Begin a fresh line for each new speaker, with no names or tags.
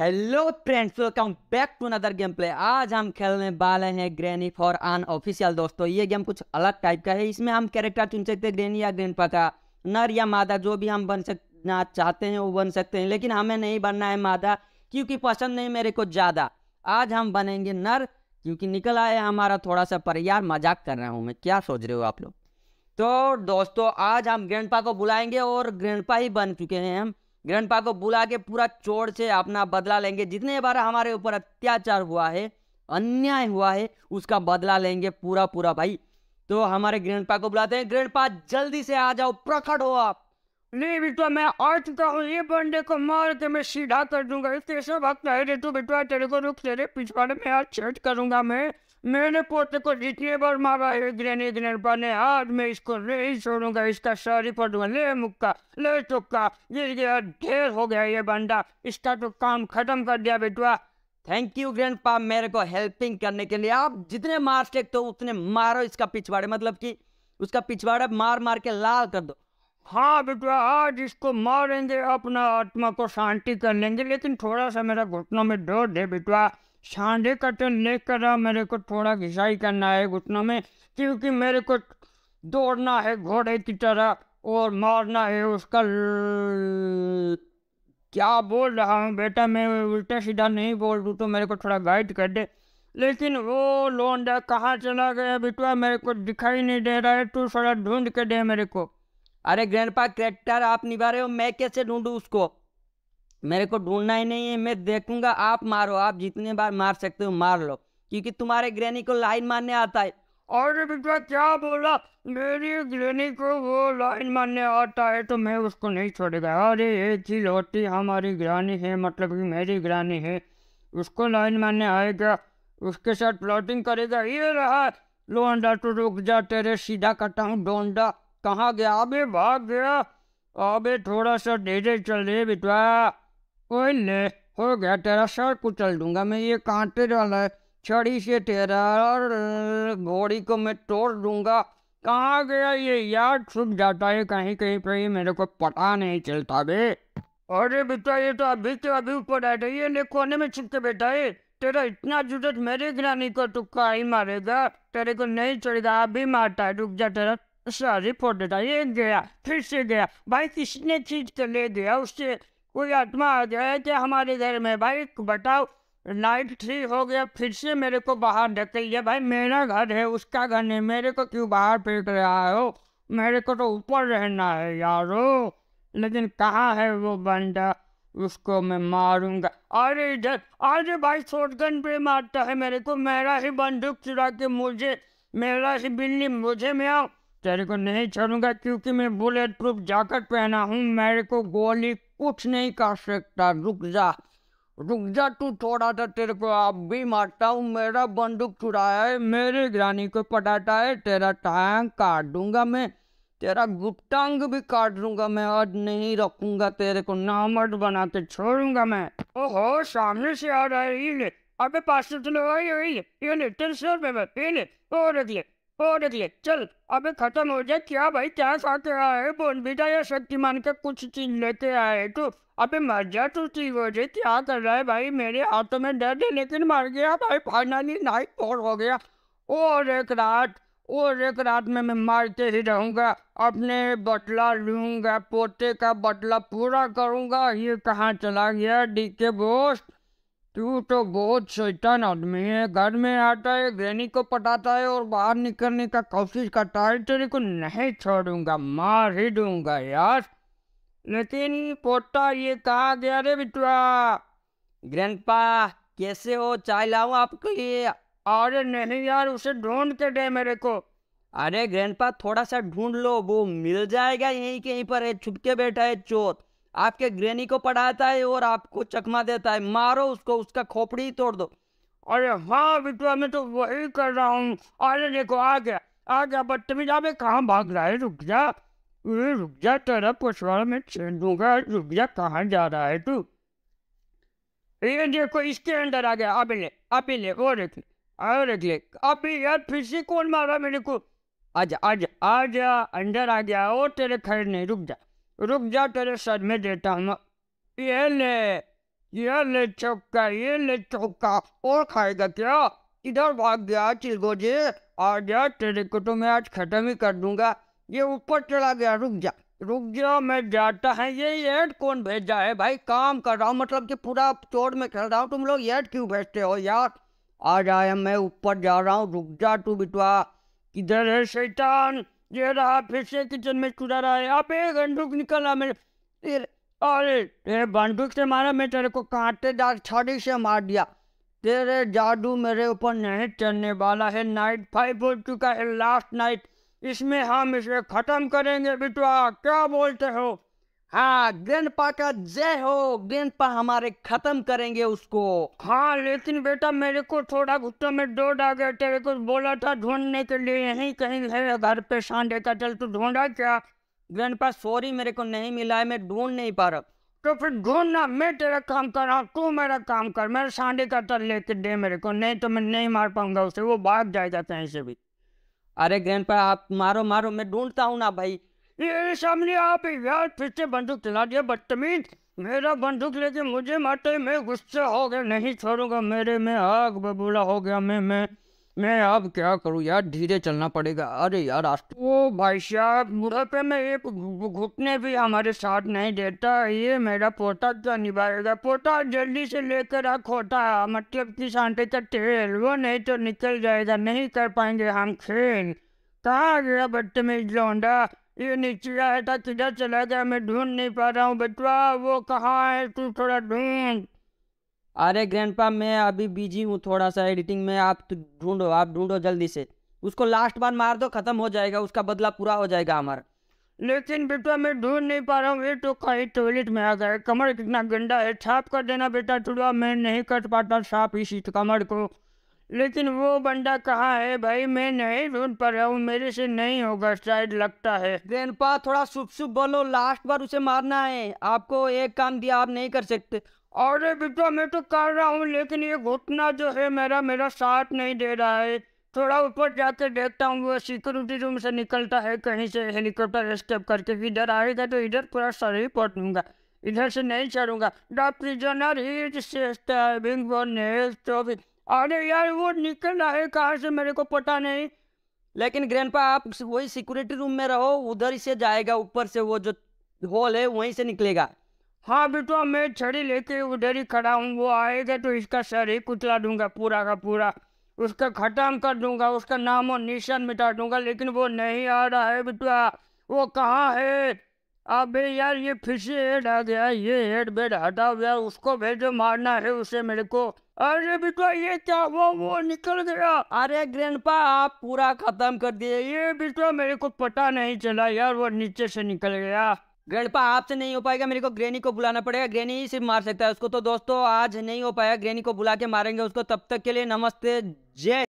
hello friends welcome back to another game play आज हम खेलने वाले हैं ग्रैनी फॉर अन ऑफिशियल दोस्तों ये गेम कुछ अलग टाइप का है इसमें हम कैरेक्टर चुन सकते हैं ग्रैनी या ग्रैंडपा का नर या मादा जो भी हम बन सकना चाहते हैं वो बन सकते हैं लेकिन हमें नहीं बनना है मादा क्योंकि पसंद नहीं मेरे को ज़्यादा आज हम बनेंगे नर क्योंकि निकल आया हमारा थोड़ा सा पर यार मजाक कर रहा हूँ मैं क्या सोच रहे हो आप लोग तो दोस्तों आज हम ग्रैंडपा को बुलाएंगे और ग्रैंडपा ही बन चुके हैं हम पा को बुला के पूरा चोर से अपना बदला लेंगे जितने बार हमारे ऊपर अत्याचार हुआ है अन्याय हुआ है उसका बदला लेंगे पूरा पूरा भाई तो हमारे ग्रैंडपा को बुलाते हैं ग्रैंडपा जल्दी से आ जाओ प्रखट हो आप नहीं बेटा मैं आ चुका हूँ ये बंदे को मार के मैं सीधा कर दूंगा कैसे भक्त है रे तू बेटा तेरे को रुक तेरे पिछवाड़े में आज चेट करूंगा मैं मैंने पोते को जितने बार मारा है ग्रेने ग्रेनपा ने आज मैं इसको नहीं छोड़ूंगा इसका सारी पटूंगा ले मुक्का ले चुक्का गिर गया ढेर हो गया ये बंदा इसका तो काम खत्म कर दिया बेटुआ थैंक यू ग्रैंड पा मेरे को हेल्पिंग करने के लिए आप जितने मार सकते हो उतने मारो इसका पिछवाड़े मतलब कि उसका पिछवाड़ा मार मार के लाल कर दो हाँ बेटुआ आज इसको मारेंगे अपना आत्मा को शांति कर लेंगे लेकिन थोड़ा सा मेरा घुटनों में दर्द है बेटुआ छाँधे का टन लेकर कर मेरे को थोड़ा घिसाई करना है घुटनों में क्योंकि मेरे को दौड़ना है घोड़े की तरह और मारना है उसका ल... क्या बोल रहा हूँ बेटा मैं उल्टा सीधा नहीं बोल रू तो मेरे को थोड़ा गाइड कर दे लेकिन वो लोंडा कहाँ चला गया बिटवा मेरे को दिखाई नहीं दे रहा है तू थोड़ा ढूंढ के दे मेरे को अरे ग्रैंडपा पा आप निभा रहे हो मैं कैसे ढूंढूँ उसको मेरे को ढूंढना ही नहीं है मैं देखूंगा आप मारो आप जितने बार मार सकते हो मार लो क्योंकि तुम्हारे ग्रैनी को लाइन मारने आता है और बेटा क्या बोला मेरी ग्रैनी को वो लाइन मारने आता है तो मैं उसको नहीं छोड़ेगा अरे ये चीज होती हमारी ग्रानी है मतलब कि मेरी ग्रानी है उसको लाइन मारने आएगा उसके साथ प्लॉटिंग करेगा ये रहा अंडा तो रुक जा तेरे सीधा कटा हूँ डोंडा कहाँ गया अबे भाग गया अबे थोड़ा सा धीरे चले बिटवा ओए ले हो गया तेरा सर कुचल दूंगा मैं ये कांटे वाला छड़ी से तेरा और घोड़ी को मैं तोड़ दूंगा कहाँ गया ये यार छुप जाता है कहीं कहीं पर मेरे को पता नहीं चलता बे अरे बेटा ये तो अभी तो अभी ऊपर आ था ये ने कोने में छुप के बैठा है तेरा इतना जुटत मेरी ग्रानी को का ही मारेगा तेरे को नहीं चढ़ेगा अभी मारता है रुक जा तेरा सारी फोड़ देता ये गया फिर से गया भाई किसने चीज कर ले गया उससे कोई आत्मा आ जाए कि हमारे घर में भाई बताओ लाइट ठीक हो गया फिर से मेरे को बाहर ढकेलिए भाई मेरा घर है उसका घर नहीं मेरे को क्यों बाहर फेंक रहा हो मेरे को तो ऊपर रहना है यारो लेकिन कहाँ है वो बंदा उसको मैं मारूंगा अरे इधर अरे भाई शॉटगन पे मारता है मेरे को मेरा ही बंदूक चुरा के मुझे मेरा ही बिल्ली मुझे में आओ तेरे को नहीं छोड़ूंगा क्योंकि मैं बुलेट प्रूफ जैकेट पहना हूँ मेरे को गोली कुछ नहीं कर सकता रुक जा रुक जा तू थोड़ा सा तेरे को आप भी मारता हूँ मेरा बंदूक चुराया है मेरे ग्रानी को पटाता है तेरा टांग काट दूंगा मैं तेरा गुप्तांग भी काट दूंगा मैं आज नहीं रखूंगा तेरे को नामर्द बना के छोड़ूंगा मैं ओहो सामने से आ रहा है ये ले अबे पास से चलो तो ये ये ले तेरे सर पे ये ले और अगले देख ले चल अबे खत्म हो जाए क्या भाई क्या साथ रहा है बेटा या शक्तिमान के कुछ चीज लेते आए तो अबे मर जा तू ठीक हो जाए क्या कर रहा है भाई मेरे हाथों में दर्द है लेकिन मर गया भाई फाइनली नाइट फोर हो गया और एक रात और एक रात में मैं मारते ही रहूँगा अपने बटला लूँगा पोते का बटला पूरा करूँगा ये कहाँ चला गया डी के बोस्ट तू तो बहुत शैतान आदमी है घर में आता है ग्रैनी को पटाता है और बाहर निकलने का कोशिश करता है तेरे को नहीं छोड़ूंगा मार ही दूंगा यार लेकिन पोता ये कहा गया रे बिटुआ ग्रैंडपा कैसे हो चाय लाऊं आपके लिए अरे नहीं यार उसे ढूंढ के दे मेरे को अरे ग्रैंडपा थोड़ा सा ढूंढ लो वो मिल जाएगा यहीं कहीं पर है छुपके बैठा है चोर आपके ग्रेनी को पढ़ाता है और आपको चकमा देता है मारो उसको उसका खोपड़ी तोड़ दो अरे हाँ बिटुआ मैं तो वही कर रहा हूँ अरे देखो आ गया आ गया बदतमीज आप कहाँ भाग रहा है रुक जा रुक जा तेरा पछवाड़ा में छेड़ दूंगा रुक जा कहाँ जा रहा है तू ये देखो इसके अंदर आ गया अभी ले अभी ले वो देख ले और देख ले अभी यार फिर से कौन मारा मेरे को आजा आजा आजा अंदर आ गया और तेरे खैर नहीं रुक जा रुक जा तेरे सर में देता हूँ ये ले ये ले चौका ये ले चौका और खाएगा क्या इधर भाग गया चिलगो जी आ गया तेरे को तो मैं आज खत्म ही कर दूंगा ये ऊपर चला गया रुक जा रुक जा मैं जाता है ये एड कौन भेजा है भाई काम कर रहा हूँ मतलब कि पूरा चोर में खेल रहा हूँ तुम लोग एड क्यों भेजते हो यार आ जाए मैं ऊपर जा रहा हूँ रुक जा तू बिटवा किधर है शैतान ये रहा फिर से किचन में चुरा रहा है आप एक बंदूक निकल रहा मेरे अरे तेरे बंदूक से मारा मैं तेरे को कांटेदार छड़ी से मार दिया तेरे जादू मेरे ऊपर नहीं चलने वाला है नाइट फाइव हो चुका है लास्ट नाइट इसमें हम इसे ख़त्म करेंगे बिटवा क्या बोलते हो हाँ ग्रैंडपा का जय हो ग्रैंडपा हमारे खत्म करेंगे उसको हाँ लेकिन बेटा मेरे को थोड़ा गुस्सा में डोड आ गया तेरे को बोला था ढूंढने के लिए यहीं कहीं है घर पे सांडे का चल तू ढूंढा क्या ग्रैंडपा सॉरी मेरे को नहीं मिला है मैं ढूंढ नहीं पा रहा तो फिर ढूंढना मैं तेरा काम कर रहा हूँ तू मेरा काम कर मेरे सांडे का तल लेके दे मेरे को नहीं तो मैं नहीं मार पाऊंगा उसे वो भाग जाएगा कहीं से भी अरे ग्रैंडपा आप मारो मारो मैं ढूंढता हूँ ना भाई मेरे सामने आप यार फिर से बंदूक चला दिया बदतमीज मेरा बंदूक लेके मुझे मारते मैं गुस्सा हो गया नहीं छोड़ूंगा मेरे में आग बबूला हो गया मैं मैं मैं अब क्या करूँ यार धीरे चलना पड़ेगा अरे यार आज वो तो- भाई साहब बुढ़ापे में ये घुटने भी हमारे साथ नहीं देता ये मेरा पोता क्या तो निभाएगा पोता जल्दी से लेकर आ खोता मतलब कि सांटे का तेल वो नहीं तो निकल जाएगा नहीं कर पाएंगे हम खेल कहाँ गया बदतमीज लौंडा ये आया था किधर चला गया मैं ढूंढ नहीं पा रहा हूँ बेटवा वो कहाँ है तू थोड़ा ढूंढ अरे ग्रैंडपा मैं अभी बिजी हूँ थोड़ा सा एडिटिंग में आप तो ढूंढो आप ढूंढो जल्दी से उसको लास्ट बार मार दो खत्म हो जाएगा उसका बदला पूरा हो जाएगा हमारा लेकिन बेटा मैं ढूंढ नहीं पा रहा हूँ ये तो कहीं टॉयलेट में आ गया कमर कितना गंदा है छाप कर देना बेटा थोड़ा मैं नहीं कर पाता साफ इसी कमर को लेकिन वो बंदा कहाँ है भाई मैं नहीं रोड रहा हूँ मेरे से नहीं होगा शायद लगता है ग्रैंडपा थोड़ा सुप सुप बोलो लास्ट बार उसे मारना है आपको एक काम दिया आप नहीं कर सकते अरे बेटा मैं तो कर रहा हूँ लेकिन ये घुटना जो है मेरा मेरा साथ नहीं दे रहा है थोड़ा ऊपर जाकर देखता हूँ वो सिक्योरिटी रूम से निकलता है कहीं से हेलीकॉप्टर स्टेप करके इधर आएगा तो इधर पूरा शरीर पटूंगा इधर से नहीं चढ़ूंगा द प्रिजनर ही अरे यार वो निकल रहा है कहाँ से मेरे को पता नहीं लेकिन ग्रैंड आप वही सिक्योरिटी रूम में रहो उधर से जाएगा ऊपर से वो जो हॉल है वहीं से निकलेगा हाँ बेटा मैं छड़ी लेके उधर ही खड़ा हूँ वो आएगा तो इसका सर ही कुचला दूंगा पूरा का पूरा उसका खत्म कर दूंगा उसका नाम और निशान मिटा दूंगा लेकिन वो नहीं आ रहा है बेटा वो कहाँ है अबे यार ये फिर से हेड आ गया ये हेड बेड हटाओ यार उसको भेजो मारना है उसे मेरे को अरे बिटवा ये क्या वो वो निकल गया अरे ग्रैंडपा आप पूरा खत्म कर दिए ये बिटवा मेरे को पता नहीं चला यार वो नीचे से निकल गया ग्रैंडपा आपसे नहीं हो पाएगा मेरे को ग्रेनी को बुलाना पड़ेगा ग्रेनी ही सिर्फ मार सकता है उसको तो दोस्तों आज नहीं हो पाया ग्रेनी को बुला के मारेंगे उसको तब तक के लिए नमस्ते जय